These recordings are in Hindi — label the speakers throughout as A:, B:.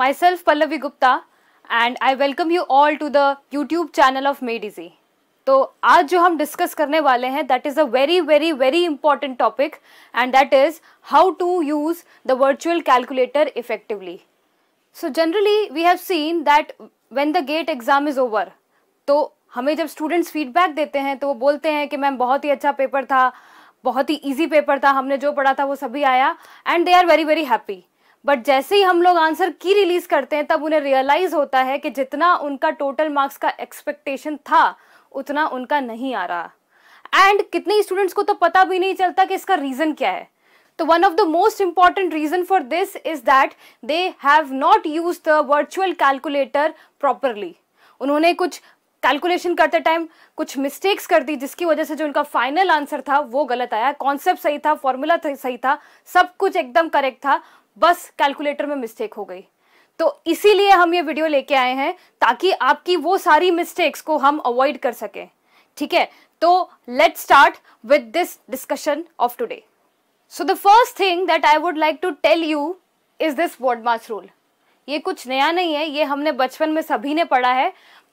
A: myself Pallavi Gupta and I welcome you all to the YouTube channel of made easy तो आज जो हम डिस्कस करने वाले हैं that is a very very very important topic and that is how to use the virtual calculator effectively so generally we have seen that when the GATE exam is over तो हमें जब स्टूडेंट्स फीडबैक देते हैं तो वो बोलते हैं कि मैम बहुत ही अच्छा पेपर था बहुत ही ईजी पेपर था हमने जो पढ़ा था वो सभी आया and they are very very happy but जैसे ही हम लोग आंसर की रिलीज करते हैं तब उन्हें रियलाइज होता है कि जितना उनका टोटल मार्क्स का एक्सपेक्टेशन था उतना उनका नहीं आ रहा एंड कितने स्टूडेंट्स को तो पता भी नहीं चलता कि इसका रीजन क्या है तो one of the most important reason for this is that they have not use the virtual calculator properly उन्होंने कुछ कैलकुलेशन करते टाइम कुछ मिस्टेक्स कर दी जिसकी वजह से जो उनका फाइनल आंसर था वो गलत आया कॉन्सेप्ट सही था फॉर्मूला सही था सब कुछ एकदम करेक्ट था बस कैलकुलेटर में मिस्टेक हो गई तो इसीलिए हम ये वीडियो लेके आए हैं ताकि आपकी वो सारी मिस्टेक्स को हम अवॉइड कर सकें ठीक है तो let start with this discussion of today so the first thing that I would like to tell you is this BODMAS rule ये कुछ नया नहीं है ये हमने बचपन में सभी ने पढ़ा है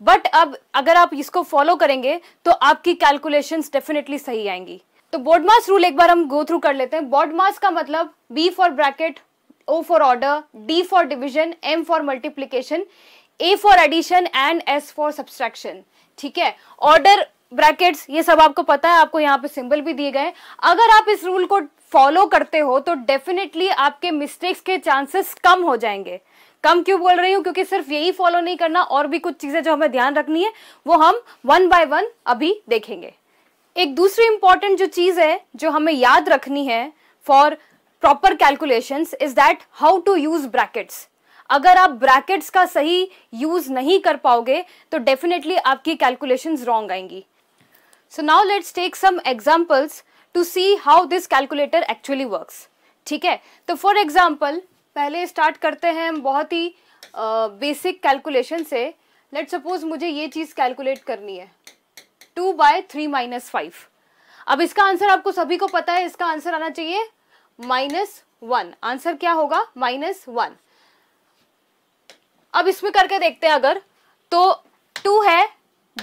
A: बट अब अगर आप इसको फॉलो करेंगे तो आपकी कैलकुलेशंस डेफिनेटली सही आएंगी तो बोर्ड मास रूल एक बार हम गो थ्रू कर लेते हैं बोर्ड मास का मतलब B for bracket O for order, D for division, M for multiplication, A for addition and S for subtraction. ठीक है ऑर्डर ब्रैकेट्स ये सब आपको पता है आपको यहाँ पे सिंबल भी दिए गए अगर आप इस रूल को फॉलो करते हो तो डेफिनेटली आपके मिस्टेक्स के चांसेस कम हो जाएंगे कम क्यों बोल रही हूँ क्योंकि सिर्फ यही फॉलो नहीं करना और भी कुछ चीजें जो हमें ध्यान रखनी है वो हम वन बाय वन अभी देखेंगे एक दूसरी इंपॉर्टेंट जो चीज है जो हमें याद रखनी है for proper calculation is that how to use brackets अगर आप ब्रैकेट्स का सही यूज नहीं कर पाओगे तो डेफिनेटली आपकी कैलकुलेशन रॉन्ग आएंगी so now let's take some examples to see how this calculator actually work ठीक है तो फॉर एग्जाम्पल पहले स्टार्ट करते हैं हम बहुत ही बेसिक कैलकुलेशन से लेट सपोज मुझे ये चीज़ कैलकुलेट करनी है two by three minus five अब इसका आंसर आपको सभी को पता है इसका आंसर आना चाहिए माइनस वन आंसर क्या होगा माइनस वन अब इसमें करके देखते हैं अगर तो टू है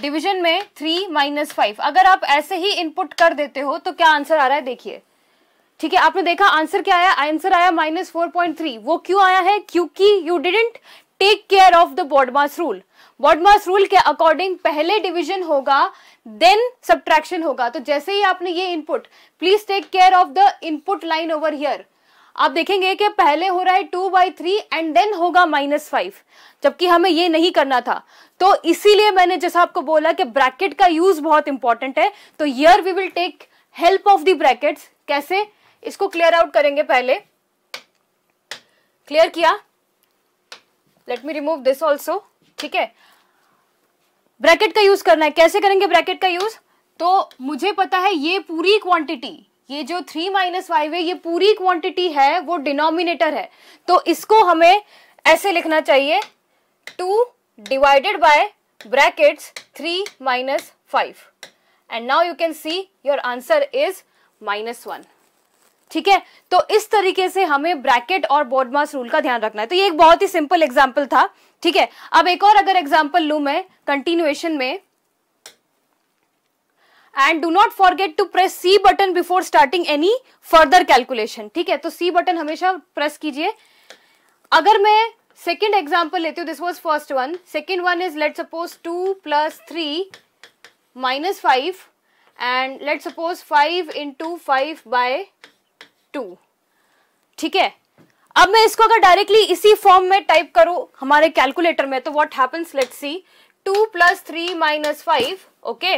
A: डिवीजन में थ्री माइनस फाइव अगर आप ऐसे ही इनपुट कर देते हो तो क्या आंसर आ रहा है देखिए ठीक है आपने देखा आंसर क्या आया आंसर आया माइनस फोर पॉइंट थ्री वो क्यों आया है क्योंकि you didn't take care of the BODMAS rule BODMAS rule के अकॉर्डिंग पहले डिविजन होगा देन सब्ट्रैक्शन होगा तो जैसे ही आपने ये input please take care of the input line over here आप देखेंगे कि पहले हो रहा है two by three and then होगा माइनस फाइव जबकि हमें ये नहीं करना था तो इसीलिए मैंने जैसा आपको बोला कि ब्रैकेट का यूज बहुत इंपॉर्टेंट है तो here we will take help of the bracket कैसे इसको क्लियर आउट करेंगे पहले क्लियर किया let me remove this also ठीक है ब्रैकेट का यूज करना है कैसे करेंगे ब्रैकेट का यूज तो मुझे पता है ये पूरी क्वांटिटी ये जो थ्री माइनस फाइव है ये पूरी क्वांटिटी है वो डिनोमिनेटर है तो इसको हमें ऐसे लिखना चाहिए two divided by bracket three minus five and now you can see your answer is minus one ठीक है तो इस तरीके से हमें ब्रैकेट और बोर्डमास रूल का ध्यान रखना है तो ये एक बहुत ही सिंपल एग्जाम्पल था ठीक है अब एक और अगर एग्जाम्पल लू मैं कंटिन्यूएशन में and do not forget to press C button before starting any further calculation ठीक है तो सी बटन हमेशा प्रेस कीजिए अगर मैं सेकेंड एग्जाम्पल लेती हूँ this was first one second one is let suppose two plus three minus five and let suppose five into five by two ठीक है अब मैं इसको अगर डायरेक्टली इसी फॉर्म में टाइप करूं हमारे कैलकुलेटर में तो what happens let see two plus three minus five okay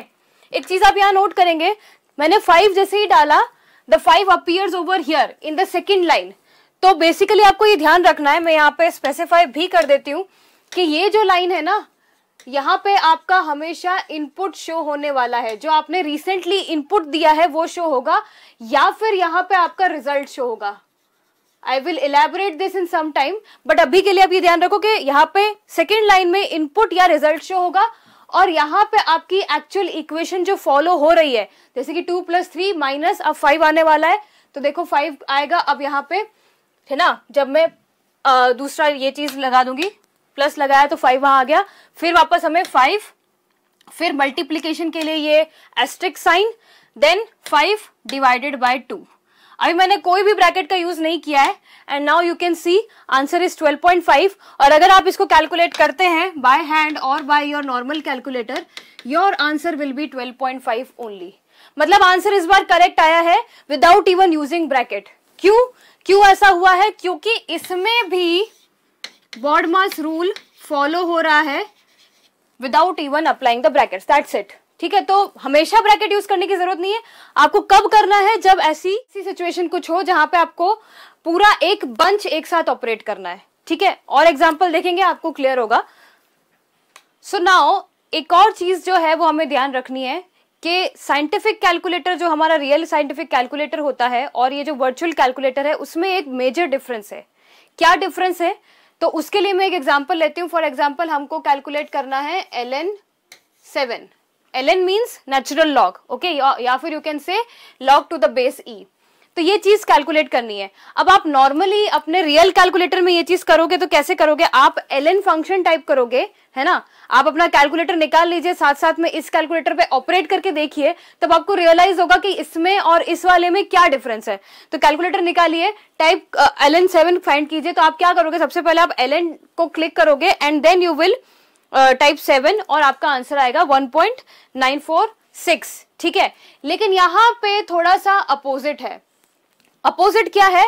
A: एक चीज आप यहां नोट करेंगे मैंने फाइव जैसे ही डाला the five appears over here in the second line तो बेसिकली आपको ये ध्यान रखना है मैं यहाँ पे स्पेसिफाई भी कर देती हूँ कि ये जो लाइन है ना यहाँ पे आपका हमेशा इनपुट शो होने वाला है जो आपने रिसेंटली इनपुट दिया है वो शो होगा या फिर यहाँ पे आपका रिजल्ट शो होगा I will elaborate this in some time but अभी के लिए आप ये ध्यान रखो कि यहाँ पे सेकेंड लाइन में इनपुट या रिजल्ट शो होगा और यहाँ पे आपकी एक्चुअल इक्वेशन जो फॉलो हो रही है जैसे कि टू प्लस थ्री माइनस अब फाइव आने वाला है तो देखो फाइव आएगा अब यहाँ पे है ना जब मैं आ, दूसरा ये चीज लगा दूंगी प्लस लगाया तो फाइव वहां आ गया फिर वापस हमें फाइव फिर मल्टीप्लीकेशन के लिए ये asterisk sign then five divided by two अभी मैंने कोई भी ब्रैकेट का यूज नहीं किया है and now you can see answer is 12.5 और अगर आप इसको कैलकुलेट करते हैं बाय हैंड और by your normal calculator your answer will be 12.5 only मतलब आंसर इस बार करेक्ट आया है विदाउट इवन यूजिंग ब्रैकेट क्यों क्यों ऐसा हुआ है क्योंकि इसमें भी बॉड मास रूल फॉलो हो रहा है without even applying the bracket that's it ठीक है तो हमेशा ब्रैकेट यूज करने की जरूरत नहीं है आपको कब करना है जब ऐसी ऐसी सिचुएशन कुछ हो जहां पे आपको पूरा एक बंच एक साथ ऑपरेट करना है ठीक है और एग्जाम्पल देखेंगे आपको क्लियर होगा सो so नाउ एक और चीज जो है वो हमें ध्यान रखनी है कि साइंटिफिक कैलकुलेटर जो हमारा रियल साइंटिफिक कैलकुलेटर होता है और ये जो वर्चुअल कैलकुलेटर है उसमें एक मेजर डिफरेंस है क्या डिफरेंस है तो उसके लिए मैं एक एग्जाम्पल लेती हूँ फॉर एग्जाम्पल हमको कैलकुलेट करना है L N seven L N means natural log okay या फिर you can say log to the base e e. तो ये चीज कैलकुलेट करनी है अब आप नॉर्मली अपने रियल कैलकुलेटर में ये चीज करोगे तो कैसे करोगे आप एल एन फंक्शन टाइप करोगे है ना आप अपना कैलकुलेटर निकाल लीजिए साथ साथ में इस कैलकुलेटर पे ऑपरेट करके देखिए तब आपको रियलाइज होगा कि इसमें और इस वाले में क्या डिफरेंस है तो कैलकुलेटर निकालिए type L N seven find कीजिए तो आप क्या करोगे सबसे पहले आप एल एन को क्लिक करोगे and then you will type seven और आपका आंसर आएगा one point nine four six ठीक है लेकिन यहाँ पे थोड़ा सा अपोजिट है अपोजिट क्या है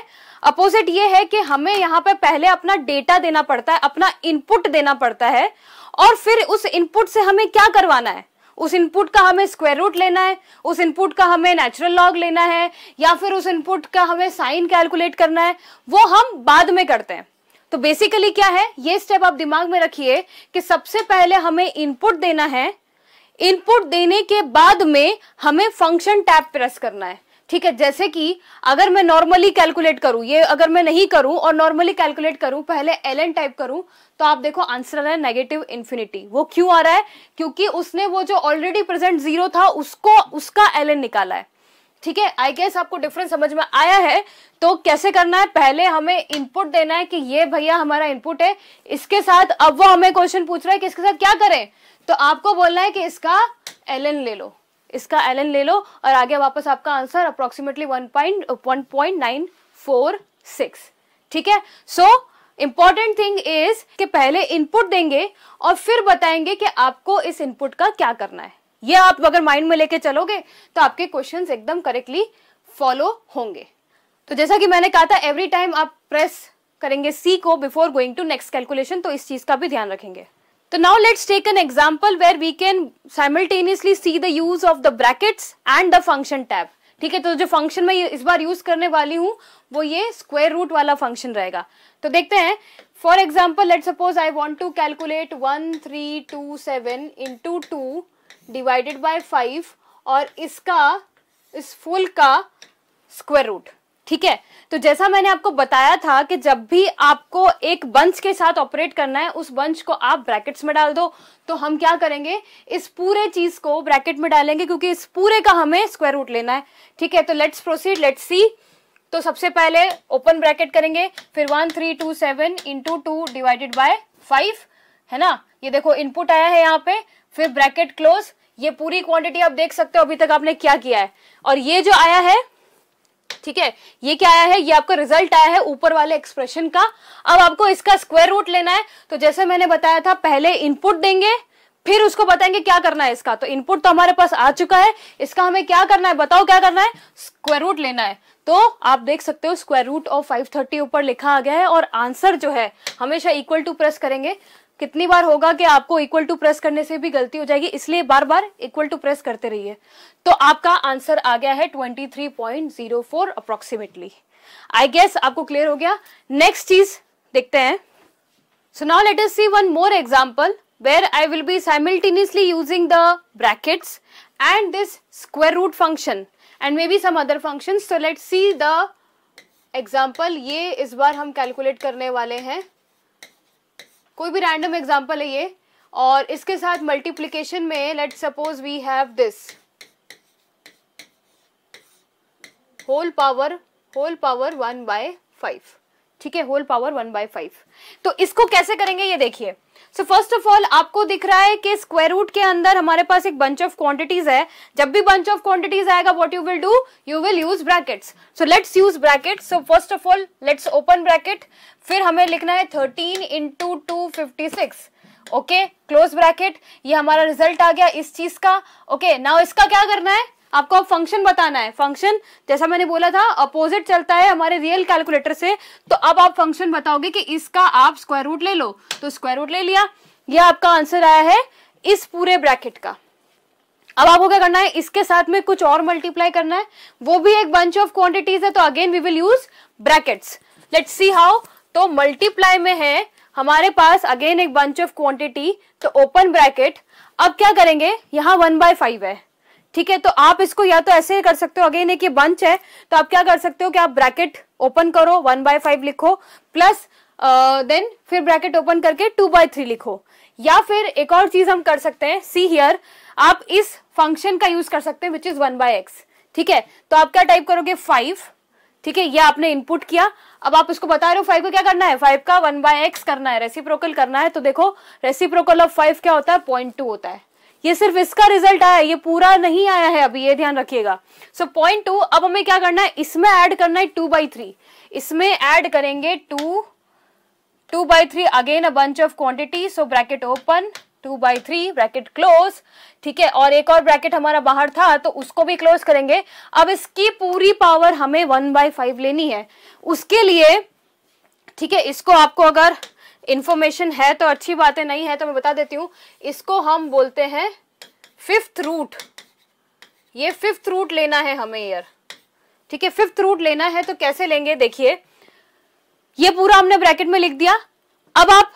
A: अपोजिट ये है कि हमें यहाँ पे पहले अपना डेटा देना पड़ता है अपना इनपुट देना पड़ता है और फिर उस इनपुट से हमें क्या करवाना है उस इनपुट का हमें स्क्वायर रूट लेना है उस इनपुट का हमें नेचुरल लॉग लेना है या फिर उस इनपुट का हमें साइन कैलकुलेट करना है वो हम बाद में करते हैं तो बेसिकली क्या है ये स्टेप आप दिमाग में रखिए कि सबसे पहले हमें इनपुट देना है इनपुट देने के बाद में हमें फंक्शन टैब प्रेस करना है ठीक है जैसे कि अगर मैं नॉर्मली कैलकुलेट करूं ये अगर मैं नहीं करूं और नॉर्मली कैलकुलेट करूं पहले एल एन टाइप करूं तो आप देखो आंसर आ रहा है नेगेटिव इन्फिनिटी वो क्यों आ रहा है क्योंकि उसने वो जो ऑलरेडी प्रेजेंट जीरो था उसको उसका एल एन निकाला है ठीक है आई गेस आपको डिफरेंस समझ में आया है तो कैसे करना है पहले हमें इनपुट देना है कि ये भैया हमारा इनपुट है इसके साथ अब वो हमें क्वेश्चन पूछ रहा है कि इसके साथ क्या करें तो आपको बोलना है कि इसका एल एन ले लो इसका एल ले लो और आगे वापस आपका answer approximately one point one point nine four six ठीक है सो इंपॉर्टेंट थिंग इज कि पहले इनपुट देंगे और फिर बताएंगे कि आपको इस इनपुट का क्या करना है ये आप अगर माइंड में लेके चलोगे तो आपके क्वेश्चंस एकदम करेक्टली फॉलो होंगे तो जैसा कि मैंने कहा था एवरी टाइम आप प्रेस करेंगे सी को before going to next calculation तो इस चीज का भी ध्यान रखेंगे So now let's take an example where we can simultaneously see the use of the brackets and the function tab. ठीक है तो जो फंक्शन मैं इस बार यूज करने वाली हूँ वो ये स्क्वायर रूट वाला फंक्शन रहेगा तो देखते हैं for example let suppose I want to calculate one three two seven into two divided by five और इसका इस फुल का स्क्वायर रूट ठीक है तो जैसा मैंने आपको बताया था कि जब भी आपको एक बंच के साथ ऑपरेट करना है उस बंच को आप ब्रैकेट्स में डाल दो तो हम क्या करेंगे इस पूरे चीज को ब्रैकेट में डालेंगे क्योंकि इस पूरे का हमें स्क्वायर रूट लेना है ठीक है तो लेट्स प्रोसीड लेट्स सी तो सबसे पहले ओपन ब्रैकेट करेंगे फिर one three two seven into two divided by five है ना ये देखो इनपुट आया है यहाँ पे फिर ब्रैकेट क्लोज ये पूरी क्वांटिटी आप देख सकते हो अभी तक आपने क्या किया है और ये जो आया है ठीक है ये क्या आया है ये आपका रिजल्ट आया है ऊपर वाले एक्सप्रेशन का अब आपको इसका स्क्वायर रूट लेना है तो जैसे मैंने बताया था पहले इनपुट देंगे फिर उसको बताएंगे क्या करना है इसका तो इनपुट तो हमारे पास आ चुका है इसका हमें क्या करना है बताओ क्या करना है स्क्वायर रूट लेना है तो आप देख सकते हो स्क्वायर रूट ऑफ 530 ऊपर लिखा आ गया है और आंसर जो है हमेशा इक्वल टू प्रेस करेंगे कितनी बार होगा कि आपको इक्वल टू प्रेस करने से भी गलती हो जाएगी इसलिए बार बार इक्वल टू प्रेस करते रहिए तो आपका आंसर आ गया है 23.04 अप्रोक्सीमेटली आई गेस आपको क्लियर हो गया नेक्स्ट चीज देखते हैं so now let us see one more example example I will be be using the brackets and this this root function and may be some other function so let see the example ये इस बार हम कैलकुलेट करने वाले हैं कोई भी रैंडम एग्जाम्पल है ये और इसके साथ मल्टीप्लीकेशन में let suppose we have this whole power whole power one by five ठीक है whole power one by five तो इसको कैसे करेंगे ये देखिए सो फर्स्ट ऑफ ऑल आपको दिख रहा है कि स्क्वायर रूट के अंदर हमारे पास एक बंच ऑफ क्वांटिटीज है जब भी बंच ऑफ क्वांटिटीज आएगा what you will do you will use brackets so let's use bracket so first of all let's open bracket फिर हमें लिखना है thirteen into two fifty six okay close bracket ये हमारा रिजल्ट आ गया इस चीज का ओके okay, नाउ इसका क्या करना है आपको अब फंक्शन बताना है फंक्शन जैसा मैंने बोला था अपोजिट चलता है हमारे रियल कैलकुलेटर से तो अब आप फंक्शन बताओगे कि इसका आप स्क्वायर रूट ले लो तो स्क्वायर रूट ले लिया यह आपका आंसर आया है इस पूरे ब्रैकेट का अब आपको क्या करना है इसके साथ में कुछ और मल्टीप्लाई करना है वो भी एक बंच ऑफ क्वांटिटीज है तो again we will use brackets let see how to multiply में है हमारे पास अगेन एक बंच ऑफ क्वांटिटी तो ओपन ब्रैकेट अब क्या करेंगे यहाँ वन बाय फाइव है ठीक है तो आप इसको या तो ऐसे कर सकते हो अगेन एक ये बंच है तो आप क्या कर सकते हो कि आप ब्रैकेट ओपन करो वन बाय फाइव लिखो प्लस देन uh, फिर ब्रैकेट ओपन करके टू बाय थ्री लिखो या फिर एक और चीज हम कर सकते हैं सी हियर आप इस फंक्शन का यूज कर सकते हैं which is one by X ठीक है तो आप क्या टाइप करोगे फाइव ठीक है ये आपने इनपुट किया अब आप इसको बता रहे हो फाइव को क्या करना है फाइव का वन बाय एक्स करना है रेसिप्रोकल करना है तो देखो रेसिप्रोकल ऑफ फाइव क्या होता है पॉइंट टू होता है ये सिर्फ इसका रिजल्ट आया ये पूरा नहीं आया है अभी ये ध्यान रखिएगा सो पॉइंट टू अब हमें क्या करना है इसमें ऐड करना है टू बाई थ्री इसमें ऐड करेंगे to two by three again a bunch of quantity so bracket open two by three bracket close ठीक है और एक और ब्रैकेट हमारा बाहर था तो उसको भी क्लोज करेंगे अब इसकी पूरी पावर हमें वन बाई फाइव लेनी है उसके लिए ठीक है इसको आपको अगर इन्फॉर्मेशन है तो अच्छी बातें नहीं है तो मैं बता देती हूं इसको हम बोलते हैं फिफ्थ रूट ये फिफ्थ रूट लेना है हमें यार ठीक है फिफ्थ रूट लेना है तो कैसे लेंगे देखिए ये पूरा हमने ब्रैकेट में लिख दिया अब आप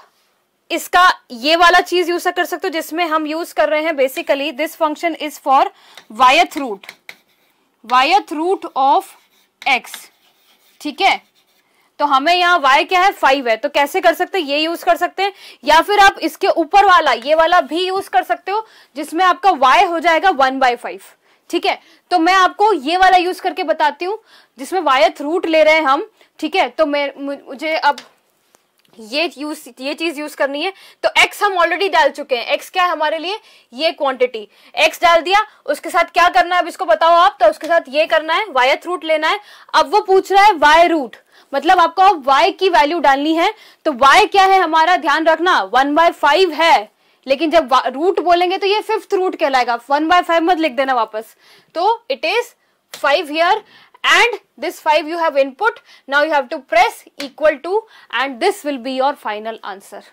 A: इसका ये वाला चीज यूज कर सकते हो जिसमें हम यूज कर रहे हैं basically this function is for yth root yth root of X ठीक है तो हमें यहाँ y क्या है फाइव है तो कैसे कर सकते हैं ये यूज कर सकते हैं या फिर आप इसके ऊपर वाला ये वाला भी यूज कर सकते हो जिसमें आपका y हो जाएगा वन बाय फाइव ठीक है तो मैं आपको ये वाला यूज करके बताती हूँ जिसमें वायथ रूट ले रहे हैं हम ठीक है तो मैं मुझे अब ये यूज ये चीज यूज करनी है तो x हम ऑलरेडी डाल चुके हैं x क्या है हमारे लिए ये क्वांटिटी x डाल दिया उसके साथ क्या करना है अब इसको बताओ आप तो उसके साथ ये करना है वायथ रूट लेना है अब वो पूछ रहा है वाई रूट मतलब आपको y की वैल्यू डालनी है तो y क्या है हमारा ध्यान रखना वन बाय फाइव है लेकिन जब रूट बोलेंगे तो ये फिफ्थ रूट कहलाएगा वन बाय फाइव मत लिख देना वापस तो it is five here and this five you have input now you have to press equal to and this will be your final answer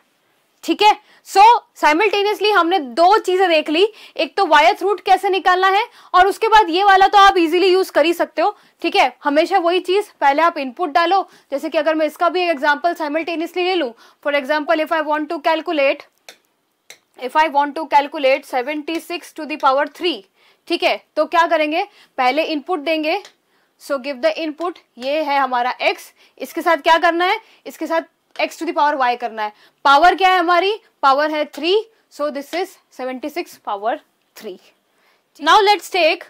A: ठीक है सो साइमल्टेनियसली हमने दो चीजें देख ली एक तो वायर रूट कैसे निकालना है और उसके बाद ये वाला तो आप इजीली यूज कर ही सकते हो ठीक है हमेशा वही चीज पहले आप इनपुट डालो जैसे कि अगर मैं इसका भी एक एग्जाम्पल साइमल्टेनियसली ले लू for example if I want to calculate if I want to calculate seventy six to the power three ठीक है तो क्या करेंगे पहले इनपुट देंगे सो गिव द इनपुट ये है हमारा एक्स इसके साथ क्या करना है इसके साथ एक्स टू दावर वाई करना है पावर क्या है हमारी पावर है three so this is seventy six power three now let's take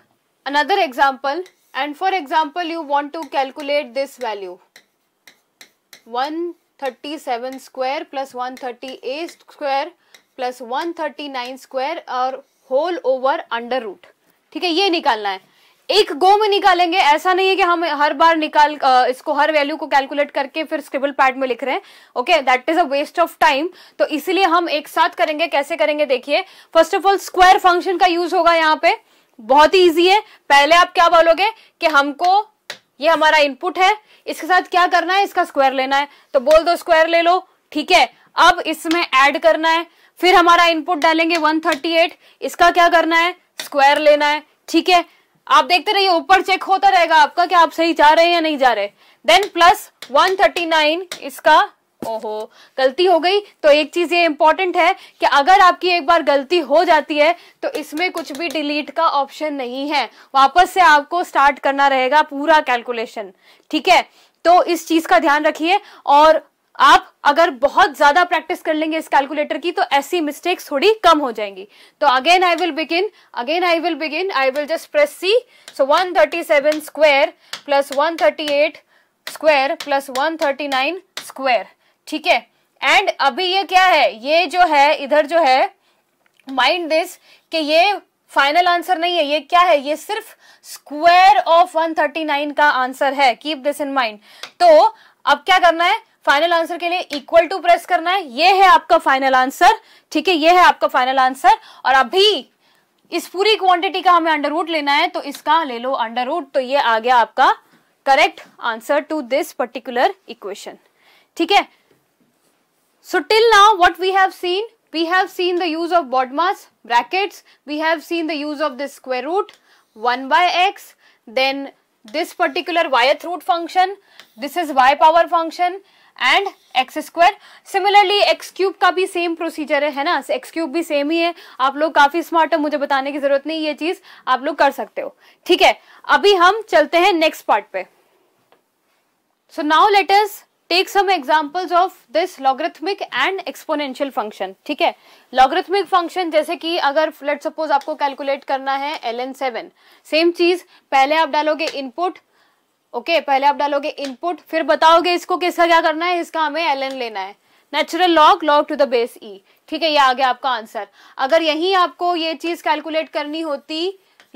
A: another example and for example you want to calculate this value one thirty seven square plus one thirty eight square plus one thirty nine square और होल ओवर अंडर रूट ठीक है ये निकालना है एक गो में निकालेंगे ऐसा नहीं है कि हम हर बार निकाल इसको हर वैल्यू को कैलकुलेट करके फिर स्क्रिबल पैड में लिख रहे हैं okay that is a waste of time तो इसीलिए हम एक साथ करेंगे कैसे करेंगे देखिए first of all square function का यूज होगा यहाँ पे बहुत ही ईजी है पहले आप क्या बोलोगे कि हमको ये हमारा इनपुट है इसके साथ क्या करना है इसका स्क्वायर लेना है तो बोल दो स्क्वायर ले लो ठीक है अब इसमें एड करना है फिर हमारा इनपुट डालेंगे वन इसका क्या करना है स्क्वायर लेना है ठीक है आप देखते रहिए ऊपर चेक होता रहेगा आपका कि आप सही जा रहे हैं या नहीं जा रहे देन प्लस 139 इसका ओहो गलती हो गई तो एक चीज ये इंपॉर्टेंट है कि अगर आपकी एक बार गलती हो जाती है तो इसमें कुछ भी डिलीट का ऑप्शन नहीं है वापस से आपको स्टार्ट करना रहेगा पूरा कैलकुलेशन ठीक है तो इस चीज का ध्यान रखिए और आप अगर बहुत ज्यादा प्रैक्टिस कर लेंगे इस कैलकुलेटर की तो ऐसी मिस्टेक्स थोड़ी कम हो जाएंगी तो again I will begin again I will begin I will just press C so 137 square plus one square plus 139 square ठीक है एंड अभी ये क्या है ये जो है इधर जो है माइंड दिस कि ये फाइनल आंसर नहीं है ये क्या है ये सिर्फ स्क्वायर ऑफ 139 का आंसर है कीप दिस इन माइंड तो अब क्या करना है फाइनल आंसर के लिए इक्वल टू प्रेस करना है ये है आपका फाइनल आंसर ठीक है ये है आपका फाइनल आंसर और अभी इस पूरी क्वांटिटी का हमें अंडर रूट लेना है तो इसका ले लो अंडर रूट तो ये आ गया आपका correct answer to this particular equation ठीक है so till now what we have seen we have seen the use of BODMAS brackets we have seen the use of this square root one by x then this particular yth root function this is y power function and x square similarly x cube का भी सेम प्रोसीजर है है ना एक्स क्यूब भी सेम ही है आप लोग काफी स्मार्ट है मुझे बताने की जरूरत नहीं ये चीज आप लोग कर सकते हो ठीक है अभी हम चलते हैं नेक्स्ट पार्ट पे so now let's take some examples of this logarithmic and exponential function ठीक है लॉगरिथमिक फंक्शन जैसे कि अगर लेट सपोज आपको कैलकुलेट करना है एल एन सेवन सेम चीज पहले आप डालोगे इनपुट ओके okay, पहले आप डालोगे इनपुट फिर बताओगे इसको किसका क्या करना है इसका हमें एल एन लेना है natural log log to the base e ठीक है ये आ गया आपका आंसर अगर यही आपको ये चीज कैलकुलेट करनी होती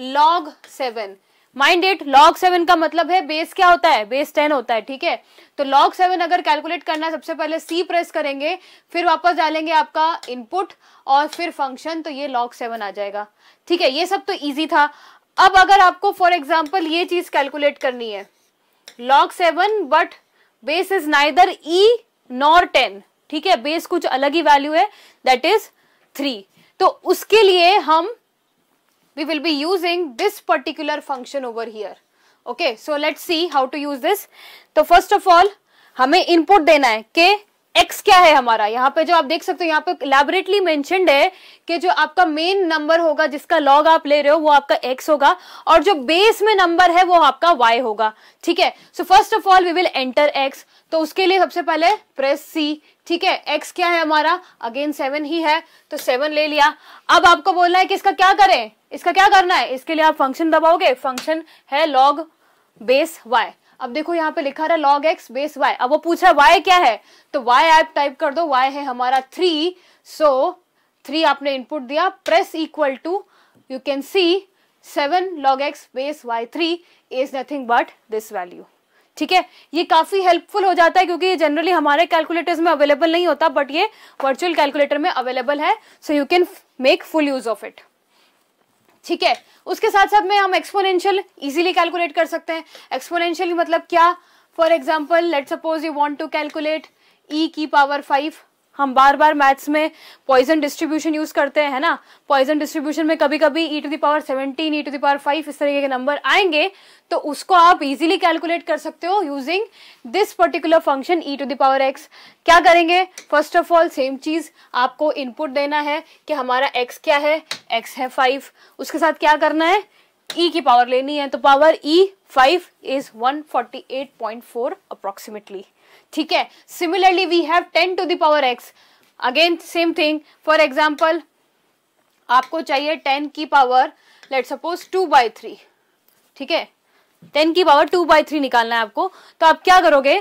A: log seven mind it log seven का मतलब है बेस क्या होता है बेस टेन होता है ठीक है तो लॉग सेवन अगर कैलकुलेट करना है सबसे पहले सी प्रेस करेंगे फिर वापस डालेंगे आपका इनपुट और फिर फंक्शन तो ये लॉग सेवन आ जाएगा ठीक है ये सब तो ईजी था अब अगर आपको फॉर एग्जाम्पल ये चीज कैलकुलेट करनी है log 7 but base is neither e nor 10 ठीक है बेस कुछ अलग ही वैल्यू है दैट इज थ्री तो उसके लिए हम we will be using this particular function over here okay so let's see how to use this तो फर्स्ट ऑफ ऑल हमें इनपुट देना है के एक्स क्या है हमारा यहाँ पे जो आप देख सकते हो यहाँ पे इलेबरेटली मेंशनड है कि जो आपका मेन नंबर होगा जिसका लॉग आप ले रहे हो वो आपका एक्स होगा और जो बेस में नंबर है वो आपका वाई होगा ठीक है so first of all we will enter x तो उसके लिए सबसे पहले प्रेस सी ठीक है एक्स क्या है हमारा अगेन सेवन ही है तो सेवन ले लिया अब आपको बोलना है कि इसका क्या करें इसका क्या करना है इसके लिए आप फंक्शन दबाओगे फंक्शन है लॉग बेस वाई अब देखो यहाँ पे लिखा रहा है लॉग एक्स बेस वाई अब वो पूछा वाई क्या है तो वाई आप टाइप कर दो वाई है हमारा थ्री सो थ्री आपने इनपुट दिया press equal to you can see seven log x base y three is nothing but this value ठीक है ये काफी हेल्पफुल हो जाता है क्योंकि ये जनरली हमारे कैलकुलेटर्स में अवेलेबल नहीं होता बट ये वर्चुअल कैलकुलेटर में अवेलेबल है so you can make full use of it ठीक है उसके साथ साथ में हम एक्सपोनेंशियल इजीली कैलकुलेट कर सकते हैं एक्सपोनेंशियल मतलब क्या for example let suppose you want to calculate e की पावर फाइव हम बार बार मैथ्स में पॉइजन डिस्ट्रीब्यूशन यूज करते हैं ना पॉइजन डिस्ट्रीब्यूशन में कभी कभी e to the power seventeen e to the power five इस तरीके के नंबर आएंगे तो उसको आप इजीली कैलकुलेट कर सकते हो using this particular function e to the power x क्या करेंगे फर्स्ट ऑफ ऑल सेम चीज आपको इनपुट देना है कि हमारा एक्स क्या है एक्स है फाइव उसके साथ क्या करना है ई e की पावर लेनी है तो power e five is one forty eight point four approximately ठीक है similarly we have ten to the power x again same thing for example आपको चाहिए टेन की power let suppose two by three ठीक है टेन की पावर टू बाई थ्री निकालना है आपको तो आप क्या करोगे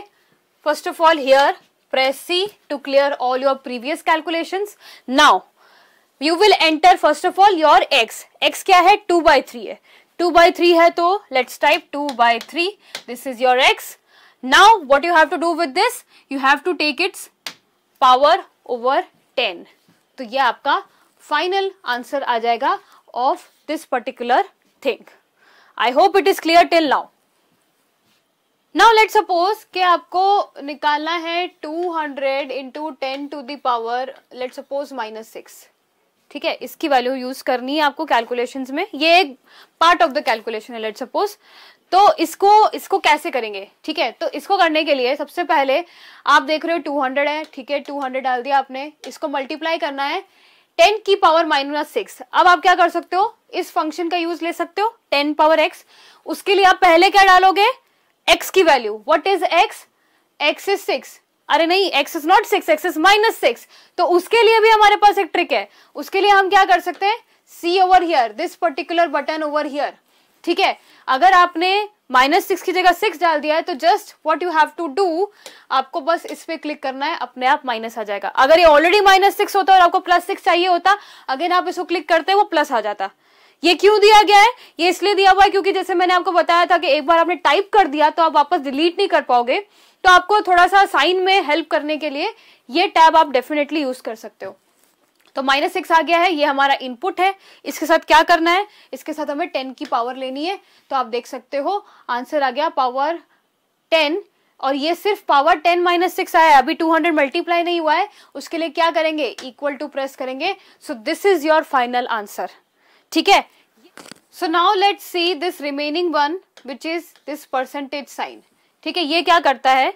A: first of all here press C to clear all your previous calculation now you will enter first of all your x x क्या है टू बाई थ्री है टू बाई थ्री है तो let's type two by three this is your x now what you have to do with this you have to take its power over 10 तो ye आपका final answer aa jayega of this particular thing i hope it is clear till now now let suppose ke आपको निकालना है 200 hundred into ten to the power let suppose minus six ठीक है इसकी वैल्यू यूज करनी है आपको कैलकुलेशंस में ये एक पार्ट ऑफ द कैलकुलेशन है लेट सपोज तो इसको इसको कैसे करेंगे ठीक है तो इसको करने के लिए सबसे पहले आप देख रहे हो टू हंड्रेड है ठीक है टू हंड्रेड डाल दिया आपने इसको मल्टीप्लाई करना है टेन की पावर माइनस सिक्स अब आप क्या कर सकते हो इस फंक्शन का यूज ले सकते हो टेन पावर एक्स उसके लिए आप पहले क्या डालोगे एक्स की value what is x x is six अरे नहीं x is not six x is minus six तो उसके लिए भी हमारे पास एक ट्रिक है उसके लिए हम क्या कर सकते हैं see over here this particular button over here ठीक है अगर आपने माइनस सिक्स की जगह सिक्स डाल दिया है तो just what you have to do आपको बस इस पर क्लिक करना है अपने आप माइनस आ जाएगा अगर ये ऑलरेडी माइनस सिक्स होता और आपको प्लस सिक्स चाहिए होता अगेन आप इसको क्लिक करते हैं वो प्लस आ जाता ये क्यों दिया गया है ये इसलिए दिया हुआ है क्योंकि जैसे मैंने आपको बताया था कि एक बार आपने टाइप कर दिया तो आप वापस डिलीट नहीं कर पाओगे तो आपको थोड़ा सा साइन में हेल्प करने के लिए ये टैब आप डेफिनेटली यूज कर सकते हो तो माइनस सिक्स आ गया है ये हमारा इनपुट है इसके साथ क्या करना है इसके साथ हमें टेन की पावर लेनी है तो आप देख सकते हो आंसर आ गया पावर टेन और ये सिर्फ पावर टेन माइनस सिक्स आया अभी टू हंड्रेड मल्टीप्लाई नहीं हुआ है उसके लिए क्या करेंगे इक्वल टू प्रेस करेंगे so this is your final answer ठीक है so now let see this remaining one which is this percentage sign ठीक है ये क्या करता है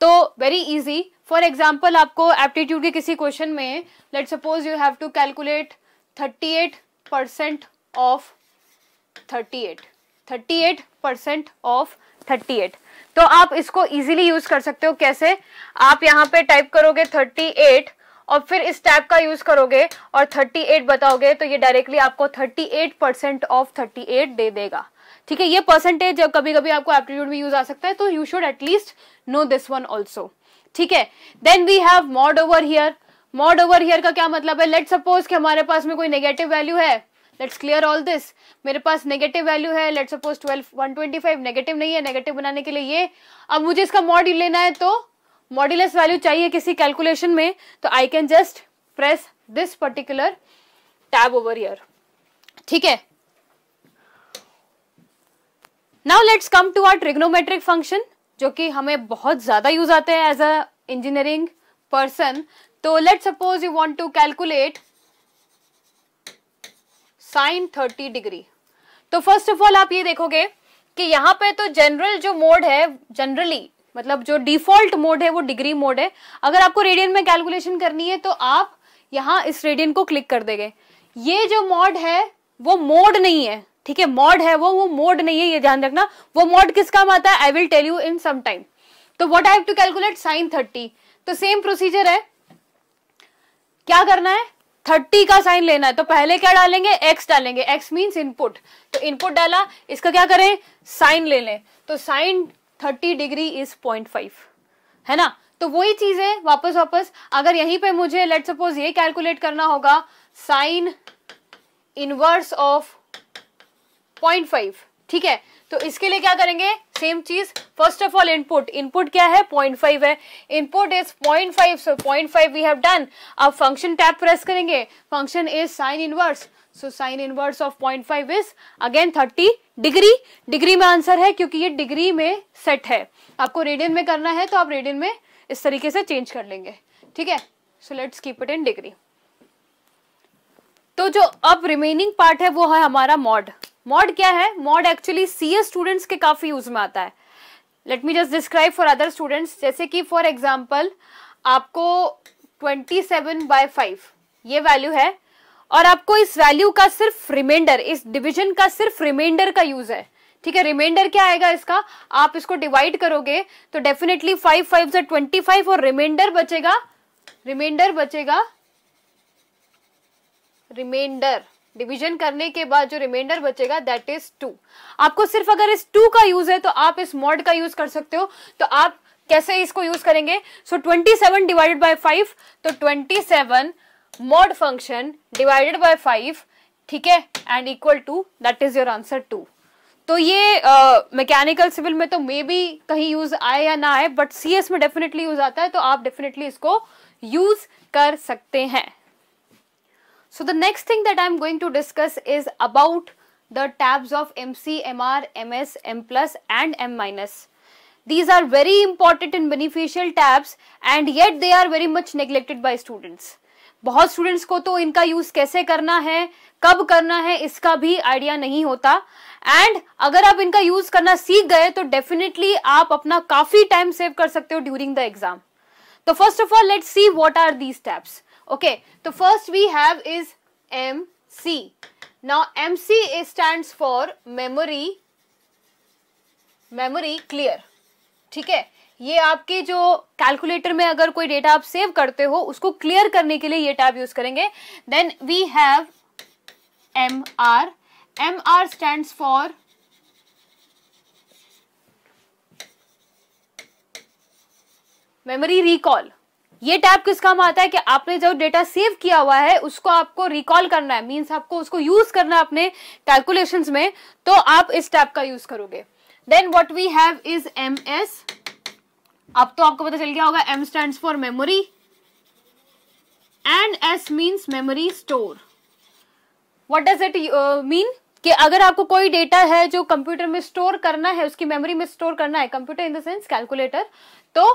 A: तो वेरी इजी फॉर एग्जाम्पल आपको एप्टीट्यूड के किसी क्वेश्चन में let suppose you have to calculate 38 percent of 38 38 percent of 38 तो आप इसको इजीली यूज कर सकते हो कैसे आप यहाँ पे टाइप करोगे थर्टी एट और फिर इस टैब का यूज करोगे और 38 बताओगे तो ये डायरेक्टली आपको 38 परसेंट ऑफ 38 दे देगा ठीक है ये परसेंटेज कभी कभी आपको एप्टीट्यूड में यूज आ सकता है तो you should at least know this one also ठीक है then we have mod over here mod over here का क्या मतलब है लेट सपोज कि हमारे पास में कोई नेगेटिव वैल्यू है लेट्स क्लियर ऑल दिस मेरे पास नेगेटिव वैल्यू है let suppose twelve one twenty five negative नहीं है नेगेटिव बनाने के लिए ये अब मुझे इसका मॉड लेना है तो मॉड्यूलस वैल्यू चाहिए किसी कैलकुलेशन में तो I can just press this particular tab over here ठीक है now let's come to our trigonometric function जो कि हमें बहुत ज्यादा यूज आते हैं एज अ इंजीनियरिंग पर्सन तो let suppose you want to calculate sine thirty degree तो फर्स्ट ऑफ ऑल आप ये देखोगे कि यहां पे तो जनरल जो मोड है जनरली मतलब जो डिफॉल्ट मोड है वो डिग्री मोड है अगर आपको रेडियन में कैलकुलेशन करनी है तो आप यहां इस रेडियन को क्लिक कर देंगे ये जो मोड है वो मोड नहीं है ठीक है मॉड है वो वो मोड नहीं है ये ध्यान रखना वो मॉड किस काम आता है I will tell you in some time तो what I have to calculate sine thirty तो सेम प्रोसीजर है क्या करना है थर्टी का साइन लेना है तो पहले क्या डालेंगे एक्स डालेंगे एक्स मीन्स इनपुट तो इनपुट डाला इसका क्या करें साइन ले लें तो sine thirty degree is point five है ना तो वही चीज है वापस वापस अगर यहीं पे मुझे लेट सपोज ये कैलकुलेट करना होगा sine inverse of point five ठीक है तो इसके लिए क्या करेंगे सेम चीज first of all input input क्या है पॉइंट फाइव है input is point five so point five we have done अब फंक्शन टैप प्रेस करेंगे function is sine inverse so sine inverse of point five is again thirty degree degree में आंसर है क्योंकि ये डिग्री में सेट है आपको रेडियन में करना है तो आप रेडियन में इस तरीके से चेंज कर लेंगे ठीक है so let's keep it in degree तो जो अब रिमेनिंग पार्ट है वो है हमारा मॉड मॉड क्या है मॉड एक्चुअली सी स्टूडेंट्स के काफी यूज में आता है let me just describe for other students जैसे कि फॉर एग्जाम्पल आपको ट्वेंटी सेवन बाय फाइव ये वैल्यू है और आपको इस वैल्यू का सिर्फ रिमाइंडर इस डिविजन का सिर्फ रिमाइंडर का यूज है ठीक है रिमाइंडर क्या आएगा इसका आप इसको डिवाइड करोगे तो डेफिनेटली फाइव फाइव से ट्वेंटी फाइव और रिमाइंडर बचेगा रिमाइंडर बचेगा रिमाइंडर डिवीजन करने के बाद जो रिमाइंडर बचेगा दैट इज टू आपको सिर्फ अगर इस टू का यूज है तो आप इस मॉड का यूज कर सकते हो तो आप कैसे इसको यूज करेंगे so twenty seven divided by five तो twenty seven mod function divided by five ठीक है and equal to that is your answer two तो ये मैकेनिकल uh, सिविल में तो मे बी कहीं यूज आए या ना आए बट सीएस में डेफिनेटली यूज आता है तो आप डेफिनेटली इसको यूज कर सकते हैं so the next thing that i'm going to discuss is about the tabs of mc mr ms m plus and m minus these are very important and beneficial tabs and yet they are very much neglected by students बहुत स्टूडेंट्स को तो इनका यूज कैसे करना है कब करना है इसका भी आइडिया नहीं होता एंड अगर आप इनका यूज करना सीख गए तो डेफिनेटली आप अपना काफी टाइम सेव कर सकते हो ड्यूरिंग द एग्जाम तो first of all let's see what are these tabs Okay, the first we have is MC. Now MC stands for memory, memory clear. ठीक है ये आपके जो कैलकुलेटर में अगर कोई डेटा आप सेव करते हो उसको क्लियर करने के लिए ये टैब यूज करेंगे then we have M R M R stand for memory recall ये टैब किस काम आता है कि आपने जो डेटा सेव किया हुआ है उसको आपको रिकॉल करना है मीन्स आपको उसको यूज करना है अपने कैलकुलेशंस में तो आप इस टैब का यूज करोगे then what we have is M S अब तो आपको पता चल गया होगा M stand for memory and S means memory store what does it mean कि अगर आपको कोई डेटा है जो कंप्यूटर में स्टोर करना है उसकी मेमोरी में स्टोर करना है computer in the sense calculator तो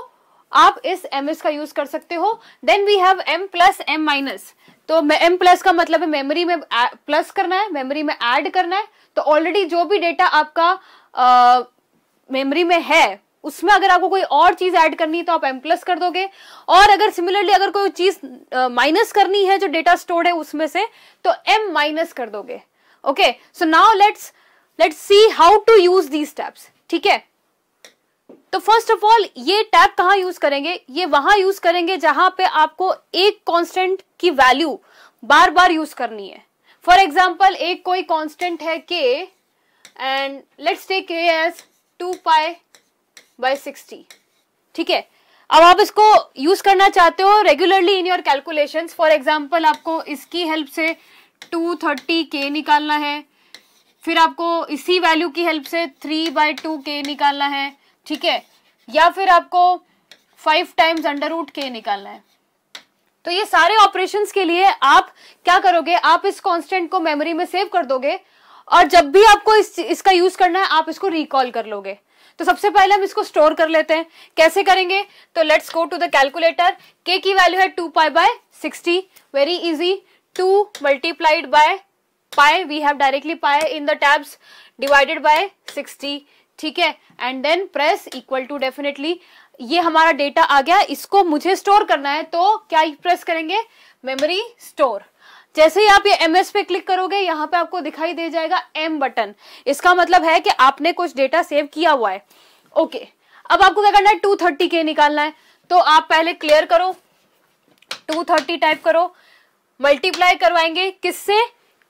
A: आप इस एम एस का यूज कर सकते हो then we have M plus M minus तो एम प्लस का मतलब है मेमोरी में प्लस करना है मेमोरी में एड करना है तो ऑलरेडी जो भी डेटा आपका मेमोरी में है उसमें अगर आपको कोई और चीज ऐड करनी है तो आप एम प्लस कर दोगे और अगर सिमिलरली अगर कोई चीज माइनस करनी है जो डेटा स्टोर्ड है उसमें से तो एम माइनस कर दोगे okay so now let's let's see how to use these steps ठीक है तो फर्स्ट ऑफ ऑल ये टैब कहाँ यूज करेंगे ये वहां यूज करेंगे जहां पे आपको एक कांस्टेंट की वैल्यू बार बार यूज करनी है फॉर एग्जाम्पल एक कोई कांस्टेंट है K and let's take K as two pi by sixty ठीक है अब आप इसको यूज करना चाहते हो regularly in your calculations for example आपको इसकी हेल्प से टू थर्टी के निकालना है फिर आपको इसी वैल्यू की हेल्प से थ्री बाय टू के निकालना है ठीक है या फिर आपको फाइव टाइम्स अंडर रूट के निकालना है तो ये सारे ऑपरेशन के लिए आप क्या करोगे आप इस कॉन्स्टेंट को मेमोरी में सेव कर दोगे और जब भी आपको इस, इसका यूज करना है आप इसको रिकॉल कर लोगे तो सबसे पहले हम इसको स्टोर कर लेते हैं कैसे करेंगे तो let's go to the calculator K की वैल्यू है two pi by sixty very easy to multiplied by pi we have directly pi in the tabs divided by sixty ठीक है and then press equal to definitely ये हमारा डेटा आ गया इसको मुझे स्टोर करना है तो क्या प्रेस करेंगे मेमोरी स्टोर जैसे ही आप ये एम पे क्लिक करोगे यहाँ पे आपको दिखाई दे जाएगा एम बटन इसका मतलब है कि आपने कुछ डेटा सेव किया हुआ है ओके okay. अब आपको क्या करना है टू थर्टी के निकालना है तो आप पहले क्लियर करो टू थर्टी टाइप करो मल्टीप्लाई करवाएंगे किससे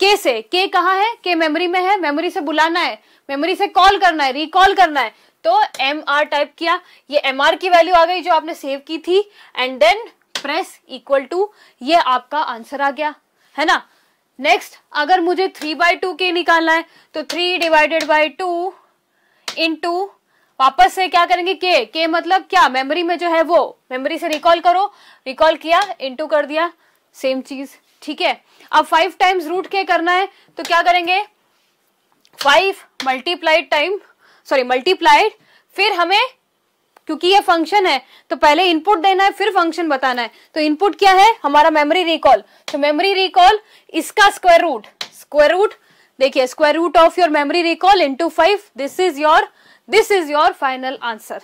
A: के से के कहा है के मेमोरी में है मेमोरी से बुलाना है मेमोरी से कॉल करना है रिकॉल करना है तो एम आर टाइप किया ये एम आर की वैल्यू आ गई जो आपने सेव की थी and then press equal to ये आपका आंसर आ गया है ना नेक्स्ट अगर मुझे थ्री बाय टू के निकालना है तो three divided by two into वापस से क्या करेंगे के के मतलब क्या मेमोरी में जो है वो मेमोरी से रिकॉल करो रिकॉल किया टू कर दिया सेम चीज ठीक है अब फाइव टाइम्स रूट के करना है तो क्या करेंगे five multiplied time sorry multiplied फिर हमें क्योंकि ये फंक्शन है तो पहले इनपुट देना है फिर फंक्शन बताना है तो इनपुट क्या है हमारा मेमोरी रिकॉल तो मेमोरी रिकॉल इसका स्क्वायर रूट स्क्वायर रूट देखिए square root of your memory recall into five this is your this is your final answer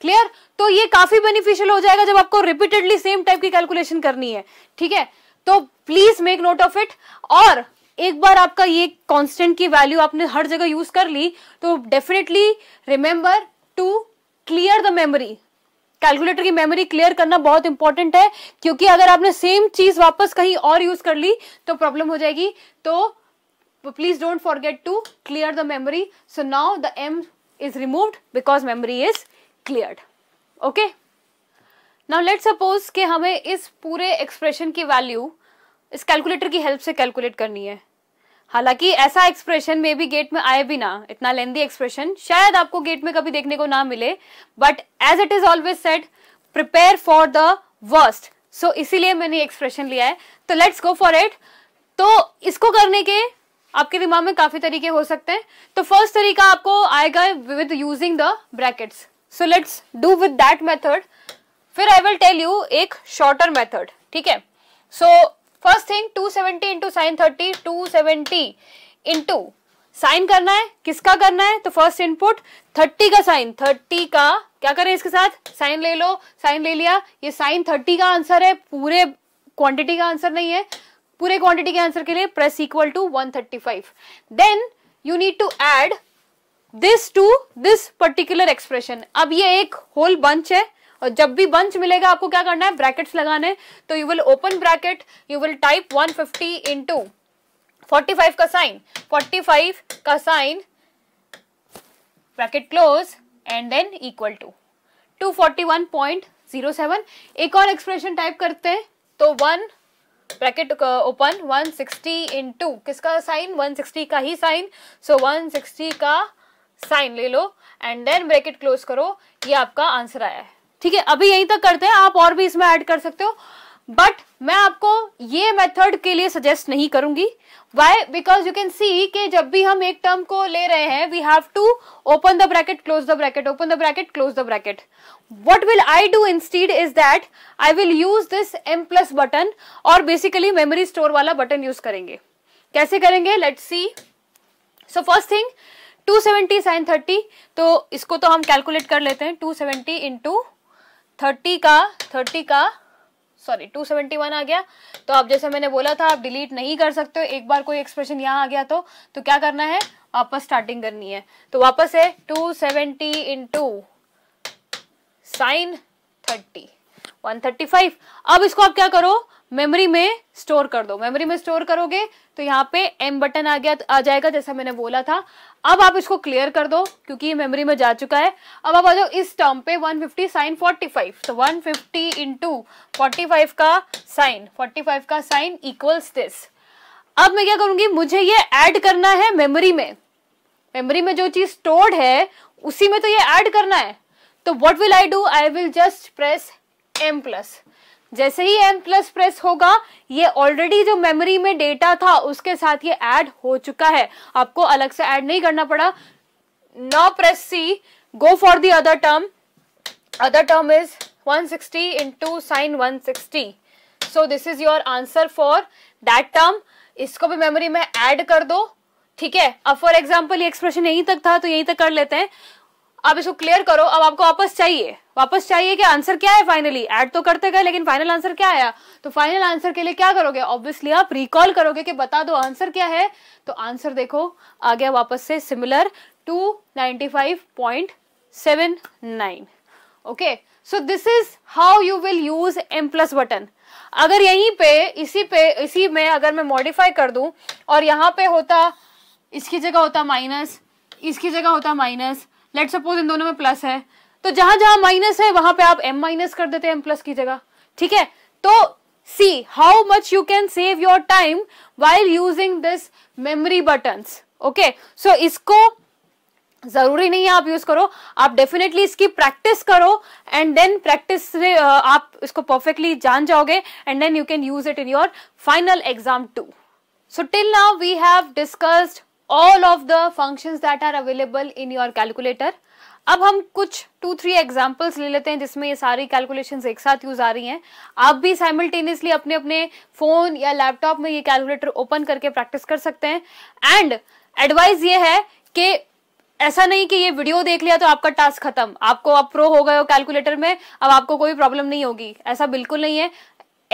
A: clear तो ये काफी बेनिफिशियल हो जाएगा जब आपको रिपीटेडली सेम टाइप की कैलकुलेशन करनी है ठीक है तो please make note of it और एक बार आपका ये कांस्टेंट की वैल्यू आपने हर जगह यूज कर ली तो definitely remember to clear the memory calculator की मेमोरी क्लियर करना बहुत इंपॉर्टेंट है क्योंकि अगर आपने सेम चीज वापस कहीं और यूज कर ली तो प्रॉब्लम हो जाएगी तो please don't forget to clear the memory so now the M is removed because memory is clear okay now let suppose कि हमें इस पूरे एक्सप्रेशन की वैल्यू इस कैलकुलेटर की हेल्प से कैलकुलेट करनी है हालांकि ऐसा एक्सप्रेशन मे भी गेट में आए भी ना इतना लेंदी एक्सप्रेशन शायद आपको गेट में कभी देखने को ना मिले but as it is always set prepare for the worst so इसीलिए मैंने एक्सप्रेशन लिया है तो लेट्स गो फॉर इट तो इसको करने के आपके दिमाग में काफी तरीके हो सकते हैं तो फर्स्ट तरीका आपको आएगा with using the brackets so let's do with that method फिर आई विल टेल यू एक शॉर्टर मेथड ठीक है so first thing 270 seventy into sine thirty two seventy into sine करना है किसका करना है तो फर्स्ट इनपुट 30 का साइन 30 का क्या करें इसके साथ साइन ले लो साइन ले लिया ये साइन 30 का आंसर है पूरे क्वांटिटी का आंसर नहीं है पूरे क्वांटिटी के आंसर के लिए press equal to 135 then you need to add this to this particular expression अब ये एक होल बंच है और जब भी बंच मिलेगा आपको क्या करना है ब्रैकेट्स लगाने तो you will open bracket you will type 150 fifty into forty का साइन 45 का sine bracket close and then equal to 241.07 एक और एक्सप्रेशन टाइप करते हैं तो one bracket open 160 sixty into किसका साइन 160 का ही साइन सो so 160 का साइन ले लो एंड देन ब्रैकेट क्लोज करो ये आपका आंसर आया है ठीक है अभी यहीं तक करते हैं आप और भी इसमें ऐड कर सकते हो बट मैं आपको ये मेथड के लिए सजेस्ट नहीं करूंगी why because you can see कि जब भी हम एक टर्म को ले रहे हैं we have to open the bracket close the bracket open the bracket close the bracket what will I do instead is that I will use this M plus button और बेसिकली मेमोरी स्टोर वाला बटन यूज करेंगे कैसे करेंगे let see so first thing 270 sine thirty तो इसको तो हम कैलकुलेट कर लेते हैं 270 सेवेंटी इंटू थर्टी का थर्टी का सॉरी वन आ गया तो आप जैसे मैंने बोला था आप डिलीट नहीं कर सकते हो एक बार कोई एक्सप्रेशन यहाँ आ गया तो तो क्या करना है वापस स्टार्टिंग करनी है तो वापस है two seventy into sine thirty one thirty five अब इसको आप क्या करो मेमोरी में स्टोर कर दो मेमोरी में स्टोर करोगे तो यहाँ पे एम बटन आ गया आ जाएगा जैसा मैंने बोला था अब आप इसको क्लियर कर दो क्योंकि ये मेमोरी में जा चुका है अब आप आ जाओ इस टर्म पे 150 साइन फोर्टी तो 150 फिफ्टी इंटू का साइन 45 का साइन इक्वल्स दिस अब मैं क्या करूंगी मुझे ये ऐड करना है मेमोरी में मेमोरी में जो चीज स्टोर्ड है उसी में तो ये ऐड करना है तो what will I do I will just press M plus जैसे ही एन प्लस प्रेस होगा ये ऑलरेडी जो मेमोरी में डेटा था उसके साथ ये ऐड हो चुका है आपको अलग से ऐड नहीं करना पड़ा now press C go for the other term other term is 160 sine one sixty so this is your answer for that term इसको भी मेमोरी में ऐड कर दो ठीक है अब फॉर एग्जाम्पल ये एक्सप्रेशन यहीं तक था तो यहीं तक कर लेते हैं आप इसको क्लियर करो अब आपको वापस चाहिए वापस चाहिए कि आंसर क्या है फाइनली ऐड तो करते गए लेकिन फाइनल आंसर क्या आया तो फाइनल आंसर के लिए क्या करोगे ऑब्वियसली आप रिकॉल करोगे कि बता दो आंसर क्या है तो आंसर देखो आ गया वापस से similar to five point seven nine okay so this is how you will use M plus button अगर यहीं पे इसी पे इसी में अगर मैं मॉडिफाई कर दूं और यहां पे होता इसकी जगह होता माइनस इसकी जगह होता माइनस लेट सपोज इन दोनों में प्लस है तो जहां जहां माइनस है वहां पे आप एम माइनस कर देते हैं एम प्लस की जगह ठीक है तो see how much you can save your time while using this memory button okay so इसको जरूरी नहीं है आप यूज करो आप डेफिनेटली इसकी प्रैक्टिस करो एंड देन प्रैक्टिस से आप इसको परफेक्टली जान जाओगे and then you can use it in your final exam too so till now we have discussed all of the function that are available in your calculator अब हम कुछ टू थ्री एग्जाम्पल्स ले लेते हैं जिसमें ये सारी कैलकुलेशन एक साथ यूज आ रही हैं आप भी साइमल्टेनियसली अपने अपने फोन या लैपटॉप में ये कैलकुलेटर ओपन करके प्रैक्टिस कर सकते हैं एंड एडवाइस ये है कि ऐसा नहीं कि ये वीडियो देख लिया तो आपका टास्क खत्म आपको आप प्रो हो गए हो कैलकुलेटर में अब आपको कोई प्रॉब्लम नहीं होगी ऐसा बिल्कुल नहीं है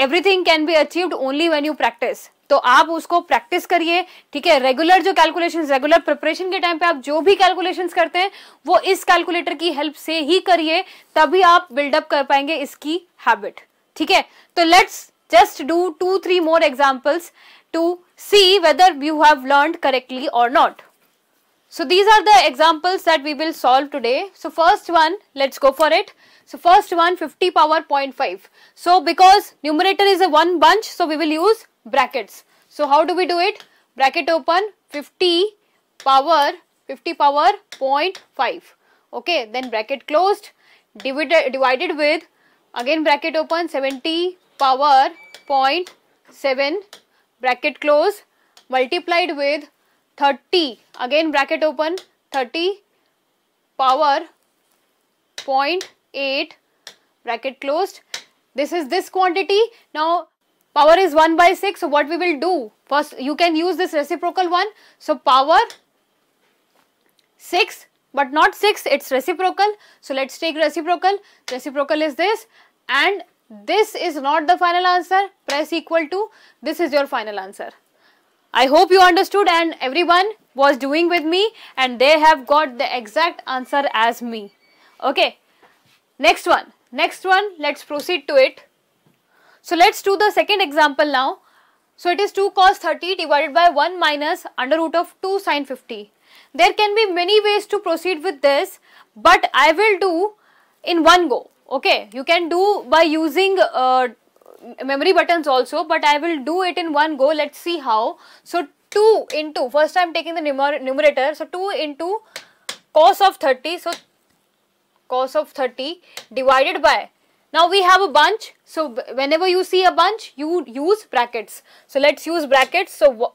A: everything can be achieved only when you practice तो आप उसको प्रैक्टिस करिए ठीक है रेगुलर जो कैलकुलेशन रेगुलर प्रिपरेशन के टाइम पे आप जो भी कैलकुलेशन करते हैं वो इस कैलकुलेटर की हेल्प से ही करिए तभी आप बिल्डअप कर पाएंगे इसकी हैबिट ठीक है तो let's just do two three more examples to see whether you have learn correctly or not so these are the examples that we will solve today so first one let's go for it so first one fifty power point five so because numerator is a one bunch so we will use brackets. So how do we do it? Bracket open 50 power 50 power 0.5 okay then bracket closed divided divided with again bracket open 70 power 0.7 bracket close multiplied with 30 again bracket open 30 power 0.8 bracket closed this is this quantity now power is 1 by 6 so what we will do first you can use this reciprocal one so power 6 but not 6 it's reciprocal so let's take reciprocal reciprocal is this and this is not the final answer press equal to this is your final answer I hope you understood and everyone was doing with me and they have got the exact answer as me okay next one next one let's proceed to it so let's do the second example now. So it is 2 cos 30 divided by 1 minus under root of 2 sin 50. There can be many ways to proceed with this but I will do in one go. Okay, you can do by using uh, memory buttons also but I will do it in one go. Let's see how. So 2 into, first I am taking the numer numerator, so 2 into cos of 30, so cos of 30 divided by now we have a bunch. So whenever you see a bunch, you use brackets. So let's use brackets. So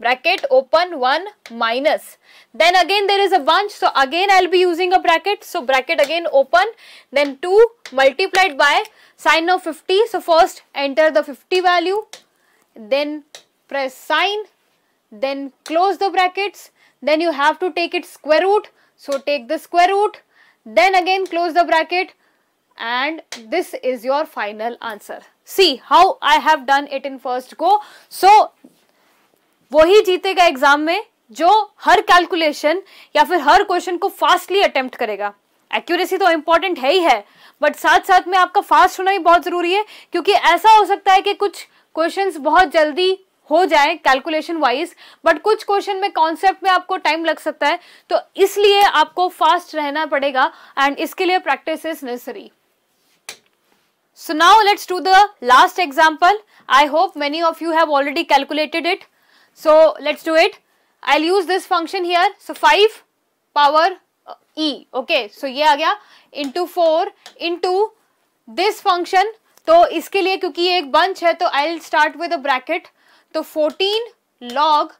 A: bracket open 1 minus. Then again there is a bunch. So again I'll be using a bracket. So bracket again open. Then 2 multiplied by sine of 50. So first enter the 50 value. Then press sign. Then close the brackets. Then you have to take its square root. So take the square root. Then again close the bracket and this is your final answer see how i have done it in first go so वही जीतेगा एग्जाम में जो हर कैलकुलेशन या फिर हर क्वेश्चन को फास्टली अटेम्प्ट करेगा एक्यूरेसी तो इम्पॉर्टेंट है ही है बट साथ साथ में आपका फास्ट होना भी बहुत ज़रूरी है क्योंकि ऐसा हो सकता है कि कुछ क्वेश्चंस बहुत जल्दी हो जाए कैलकुलेशन वाइज बट कुछ क्वेश्चन में कॉन्सेप्ट में आपको टाइम लग सकता है तो इसलिए आपको फास्ट रहना पड़ेगा एंड इसके लिए practice is necessary So now let's do the last example. I hope many of you have already calculated it. So let's do it. I'll use this function here. So 5 power uh, e. Okay. So ये आ गया into 4 into this function. So इसके लिए क्योंकि ये एक bunch I'll start with a bracket. So 14 log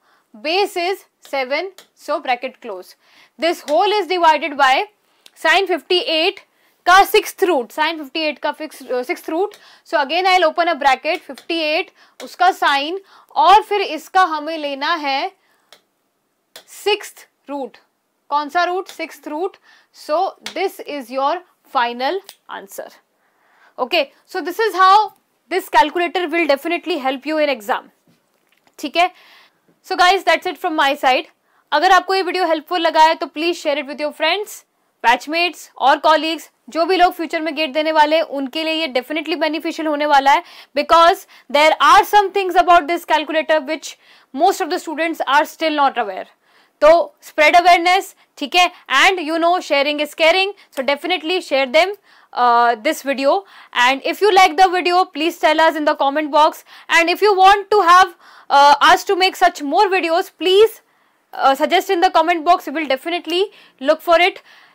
A: base is 7. So bracket close. This whole is divided by sine 58 का सिक्स रूट साइन 58 का fix six root so again I open a bracket 58 उसका साइन और फिर इसका हमें लेना है सिक्स रूट कौन सा root six root so this is your final answer okay so this is how this calculator will definitely help you in exam ठीक है so guys that's it from my side अगर आपको ये वीडियो हेल्पफुल लगा है तो please share it with your friends batchmates और कॉलीग्स जो भी लोग फ्यूचर में गेट देने वाले उनके लिए ये डेफिनेटली बेनिफिशियल होने वाला है because there are some things about this calculator which most of the students are still not aware तो स्प्रेड अवेयरनेस ठीक है and you know sharing is caring so definitely share them Uh, this video and if you like the video please tell us in the comment box and if you want to have uh, us to make such more videos please uh, suggest in the comment box we will definitely look for it